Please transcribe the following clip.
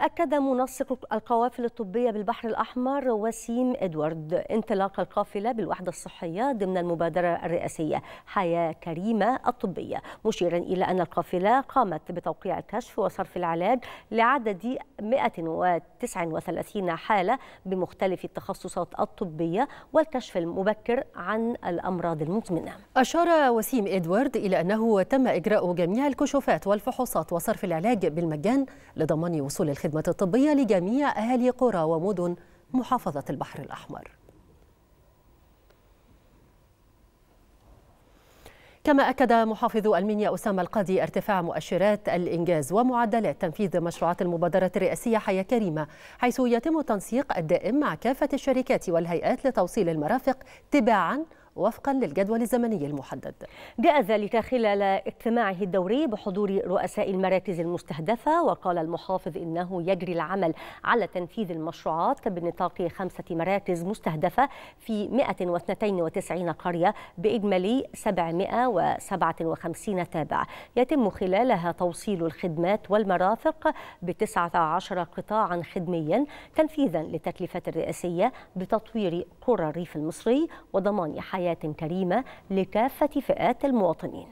أكد منسق القوافل الطبية بالبحر الأحمر وسيم إدوارد انطلاق القافلة بالوحدة الصحية ضمن المبادرة الرئاسية حياة كريمة الطبية مشيرا إلى أن القافلة قامت بتوقيع الكشف وصرف العلاج لعدد 139 حالة بمختلف التخصصات الطبية والكشف المبكر عن الأمراض المزمنة أشار وسيم إدوارد إلى أنه تم إجراء جميع الكشوفات والفحوصات وصرف العلاج بالمجان لضمان وصول الخدمة الخدمة الطبية لجميع أهالي قرى ومدن محافظة البحر الأحمر كما أكد محافظ المنيا أسامة القاضي ارتفاع مؤشرات الإنجاز ومعدلات تنفيذ مشروعات المبادرة الرئاسية حياة كريمة حيث يتم التنسيق الدائم مع كافة الشركات والهيئات لتوصيل المرافق تباعاً وفقا للجدول الزمني المحدد جاء ذلك خلال اجتماعه الدوري بحضور رؤساء المراكز المستهدفة وقال المحافظ إنه يجري العمل على تنفيذ المشروعات بنطاق خمسة مراكز مستهدفة في 192 قرية بإجمالي 757 تابع يتم خلالها توصيل الخدمات والمرافق ب 19 قطاعا خدميا تنفيذا للتكلفة الرئاسية بتطوير قرى الريف المصري وضمان حياة حياة كريمة لكافة فئات المواطنين